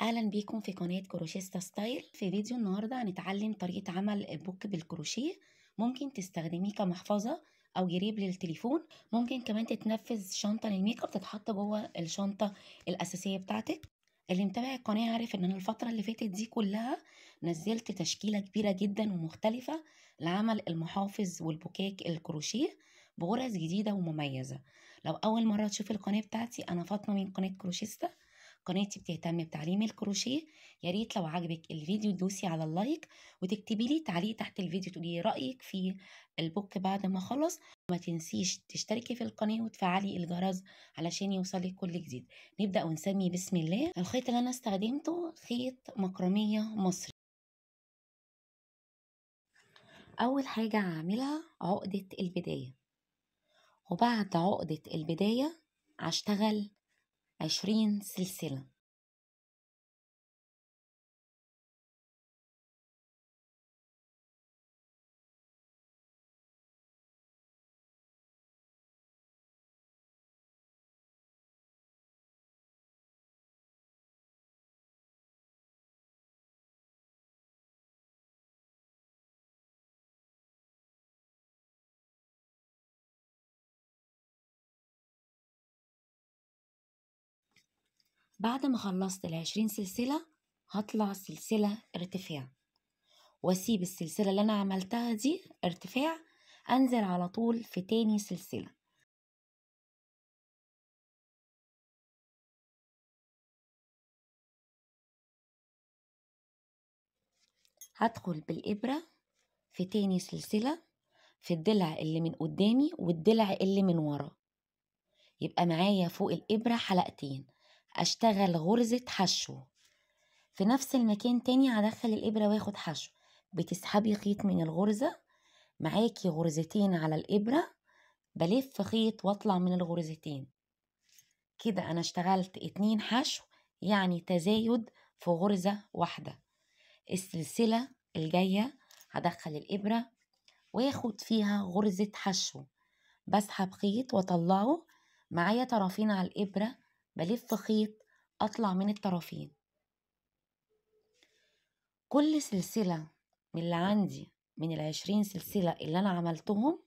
اهلا بيكم في قناه كروشيستا ستايل في فيديو النهارده هنتعلم طريقه عمل بوك بالكروشيه ممكن تستخدميه كمحفظه او جريب للتليفون ممكن كمان تتنفذ شنطه للميك اب تتحط جوه الشنطه الاساسيه بتاعتك اللي متابع القناه عارف ان انا الفتره اللي فاتت دي كلها نزلت تشكيله كبيره جدا ومختلفه لعمل المحافظ والبوكاك الكروشيه بغرز جديده ومميزه لو اول مره تشوف القناه بتاعتي انا فاطمه من قناه كروشيستا قناتي بتهتم بتعليم الكروشيه يا ريت لو عجبك الفيديو دوسي على اللايك وتكتبي لي تعليق تحت الفيديو تقولي رايك في البوك بعد ما خلص وما تنسيش تشتركي في القناه وتفعلي الجرس علشان يوصلك كل جديد نبدا ونسمي بسم الله الخيط اللي انا استخدمته خيط مكرميه مصري اول حاجه هعملها عقده البدايه وبعد عقده البدايه هشتغل عشرين سلسلة بعد ما خلصت العشرين سلسلة هطلع سلسلة ارتفاع واسيب السلسلة اللي انا عملتها دي ارتفاع انزل على طول في تاني سلسلة هدخل بالإبرة في تاني سلسلة في الضلع اللي من قدامي والضلع اللي من ورا يبقى معايا فوق الإبرة حلقتين أشتغل غرزة حشو في نفس المكان تاني هدخل الإبرة واخد حشو بتسحبي خيط من الغرزة معاكي غرزتين على الإبرة بلف خيط واطلع من الغرزتين كده أنا اشتغلت اتنين حشو يعني تزايد في غرزة واحدة السلسلة الجاية هدخل الإبرة واخد فيها غرزة حشو بسحب خيط واطلعه معايا طرفين على الإبرة بلف خيط أطلع من الطرفين كل سلسلة من اللي عندي من العشرين سلسلة اللي أنا عملتهم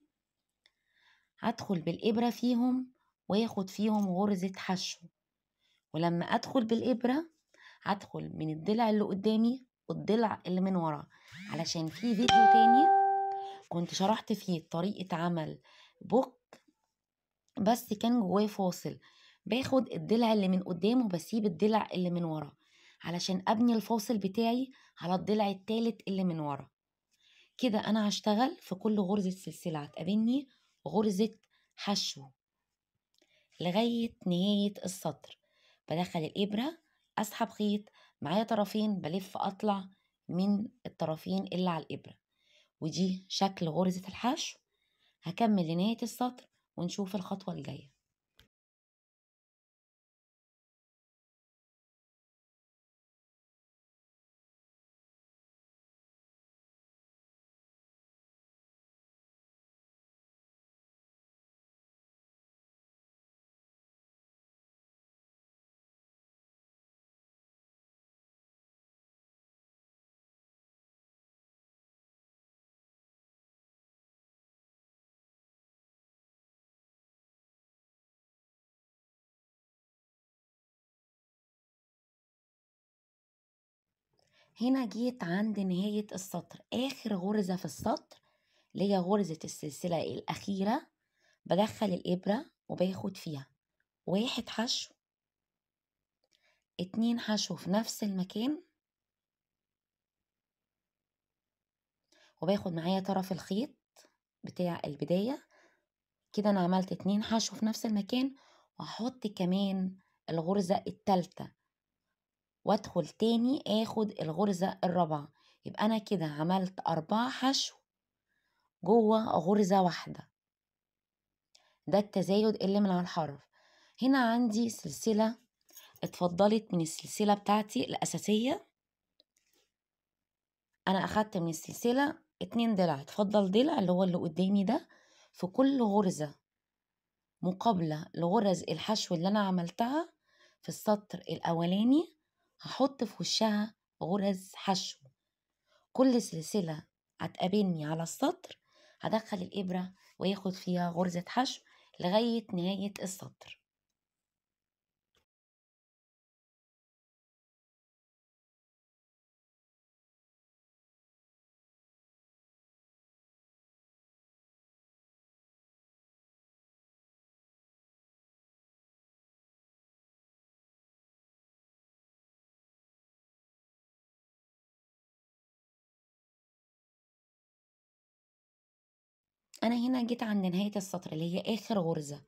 هدخل بالإبرة فيهم واخد فيهم غرزة حشو ولما أدخل بالإبرة هدخل من الضلع اللي قدامي والضلع اللي من ورا علشان في فيديو تاني كنت شرحت فيه طريقة عمل بوك بس كان جواه فاصل باخد الضلع اللي من قدام وبسيب الضلع اللي من ورا علشان أبني الفاصل بتاعي على الضلع التالت اللي من ورا كده أنا هشتغل في كل غرزة سلسلة هتقابلني غرزة حشو لغاية نهاية السطر بدخل الإبرة أسحب خيط معايا طرفين بلف أطلع من الطرفين اللي على الإبرة ودي شكل غرزة الحشو هكمل لنهاية السطر ونشوف الخطوة الجاية هنا جيت عند نهاية السطر آخر غرزة في السطر اللي هي غرزة السلسلة الأخيرة بدخل الإبرة وباخد فيها واحد حشو اتنين حشو في نفس المكان وباخد معايا طرف الخيط بتاع البداية كده أنا عملت اتنين حشو في نفس المكان وهحط كمان الغرزة التالتة وادخل تاني اخد الغرزة الرابعة يبقى انا كده عملت اربعة حشو جوه غرزة واحدة ده التزايد اللي من على الحرف هنا عندي سلسلة اتفضلت من السلسلة بتاعتي الأساسية أنا أخدت من السلسلة اتنين ضلع اتفضل ضلع اللي هو اللي قدامي ده في كل غرزة مقابلة لغرز الحشو اللي أنا عملتها في السطر الأولاني هحط في وشها غرز حشو كل سلسلة هتقابلني على السطر هدخل الإبرة وياخد فيها غرزة حشو لغاية نهاية السطر انا هنا جيت عند نهايه السطر اللي هي اخر غرزه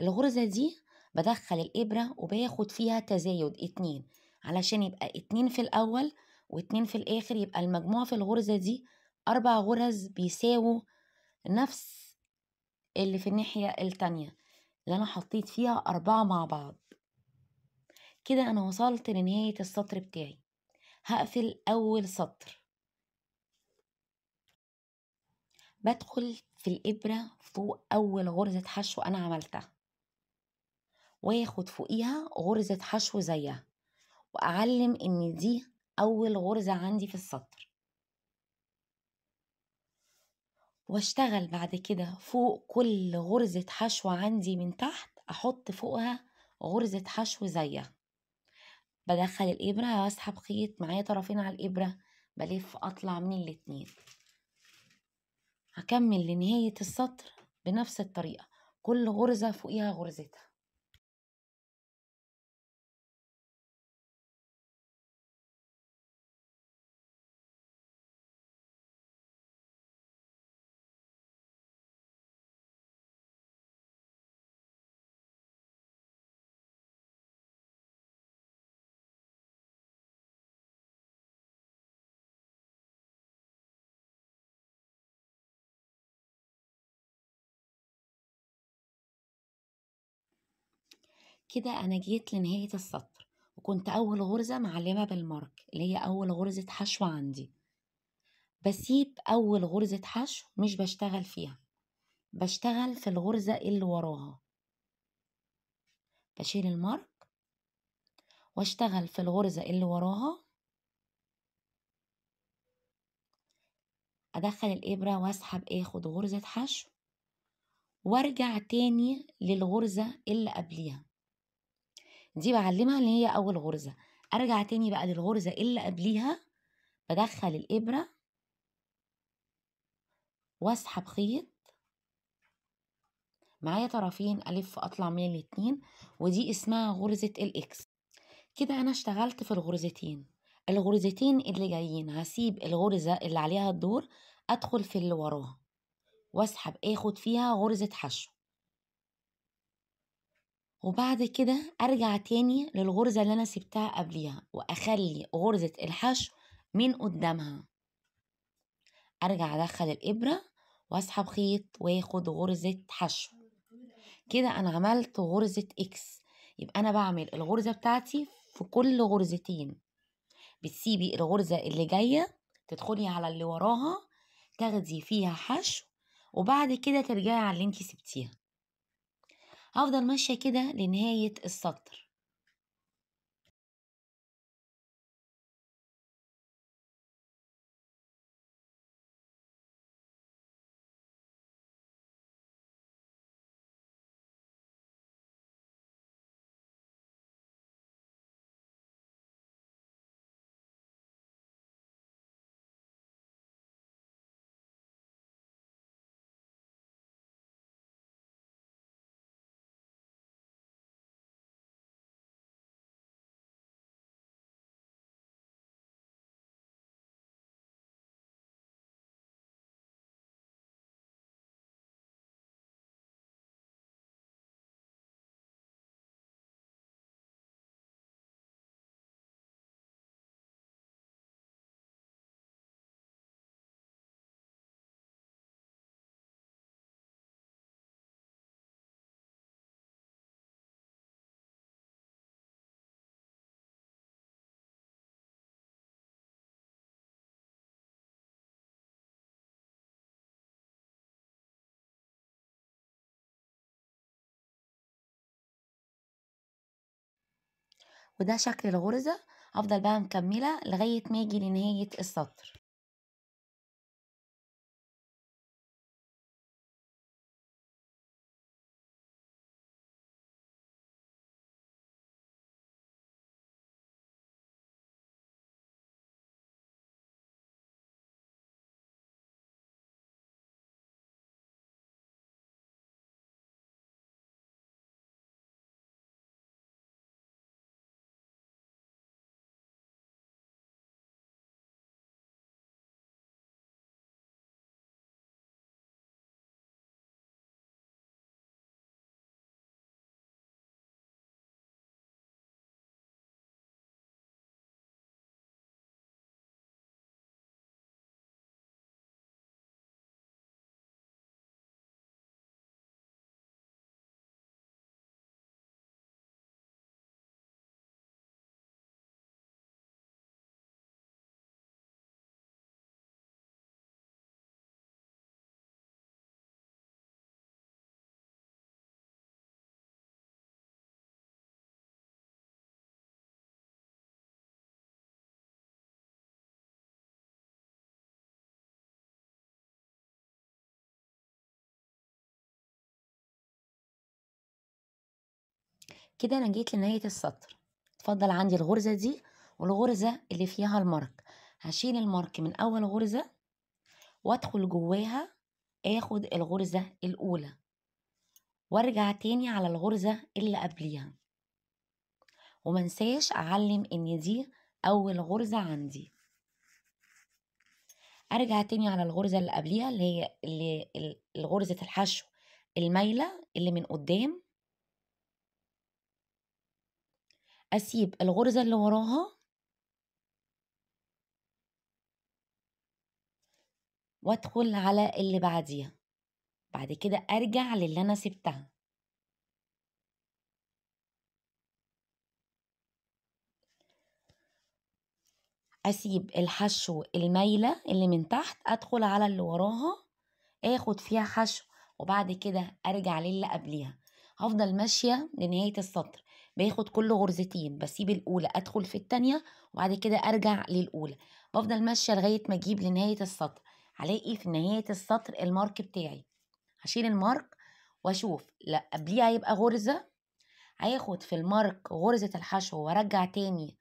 الغرزه دي بدخل الابره وباخد فيها تزايد اتنين علشان يبقى اتنين في الاول واتنين في الاخر يبقى المجموع في الغرزه دي اربع غرز بيساووا نفس اللي في الناحيه التانيه اللي انا حطيت فيها اربعه مع بعض كده انا وصلت لنهايه السطر بتاعي هقفل اول سطر بدخل في الإبرة فوق أول غرزة حشو أنا عملتها واخد فوقيها غرزة حشو زيها وأعلم إن دي أول غرزة عندي في السطر واشتغل بعد كده فوق كل غرزة حشو عندي من تحت أحط فوقها غرزة حشو زيها بدخل الإبرة وأسحب خيط معايا طرفين على الإبرة بلف أطلع من الاتنين هكمل لنهاية السطر بنفس الطريقة كل غرزة فوقيها غرزتها كده أنا جيت لنهاية السطر وكنت أول غرزة معلمة بالمارك اللي هي أول غرزة حشو عندي بسيب أول غرزة حشو مش بشتغل فيها بشتغل في الغرزة اللي وراها بشيل المارك واشتغل في الغرزة اللي وراها أدخل الإبرة وأسحب آخد غرزة حشو وارجع تاني للغرزة اللي قبليها دي بعلمها اللي هي اول غرزه ارجع تاني بقى للغرزه اللي قبليها بدخل الابره واسحب خيط معايا طرفين الف اطلع من الاتنين ودي اسمها غرزه الاكس كده انا اشتغلت في الغرزتين الغرزتين اللي جايين هسيب الغرزه اللي عليها الدور ادخل في اللي وراها واسحب اخد فيها غرزه حشو وبعد كده ارجع تاني للغرزة اللي انا سبتها قبليها واخلي غرزة الحشو من قدامها ارجع ادخل الابرة واسحب خيط واخد غرزة حشو كده انا عملت غرزة اكس يبقى انا بعمل الغرزة بتاعتي في كل غرزتين بتسيبي الغرزة اللي جاية تدخلي على اللي وراها تاخدي فيها حشو وبعد كده ترجعي على اللي انتي سبتيها هفضل ماشيه كده لنهايه السطر وده شكل الغرزة هفضل بقى مكملة لغاية ما اجي لنهاية السطر كده انا جيت لنهايه السطر اتفضل عندي الغرزه دي والغرزه اللي فيها المارك هشيل المارك من اول غرزه وادخل جواها اخد الغرزه الاولى وارجع تاني على الغرزه اللي قبليها ومنساش اعلم ان دي اول غرزه عندي ارجع تاني على الغرزه اللي قبليها اللي هي اللي الغرزه الحشو المايله اللي من قدام أسيب الغرزة اللي وراها وأدخل على اللي بعديها بعد كده أرجع للي أنا سبتها أسيب الحشو المايلة اللي من تحت أدخل على اللي وراها آخد فيها حشو وبعد كده أرجع للي قبليها هفضل ماشية لنهاية السطر باخد كل غرزتين بسيب الاولى ادخل في التانية وبعد كده ارجع للاولى بفضل ماشيه لغايه ما اجيب لنهايه السطر هلاقي في نهايه السطر المارك بتاعي هشيل المارك واشوف لا قبليها هيبقى غرزه هاخد في المارك غرزه الحشو وارجع تاني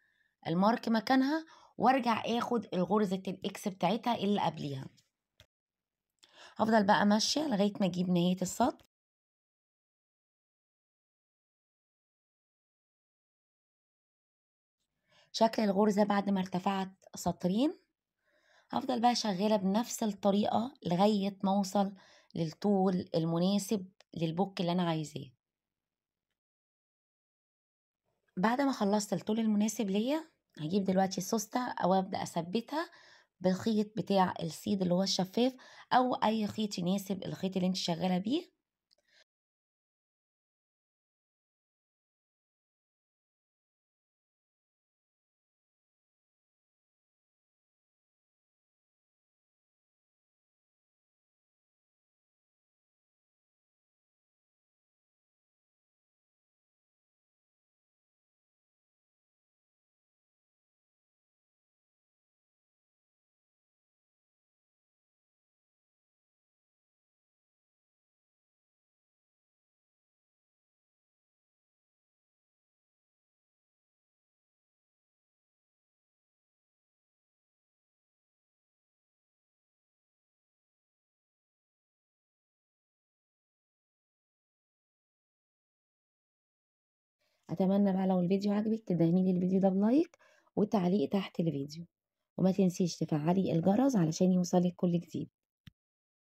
المارك مكانها وارجع اخد الغرزه الاكس بتاعتها اللي قبليها هفضل بقى ماشيه لغايه ما اجيب نهايه السطر شكل الغرزة بعد ما ارتفعت سطرين هفضل بقى شغالة بنفس الطريقة لغاية ما اوصل للطول المناسب للبوك اللي انا عايزاه بعد ما خلصت الطول المناسب ليا هجيب دلوقتي السوستة او ابدأ اثبتها بالخيط بتاع السيد اللي هو الشفاف او اي خيط يناسب الخيط اللي انت شغالة بيه اتمنى بقى لو الفيديو عجبك تدعمي لي الفيديو ده بلايك وتعليق تحت الفيديو وما تنسيش تفعلي الجرس علشان يوصلك كل جديد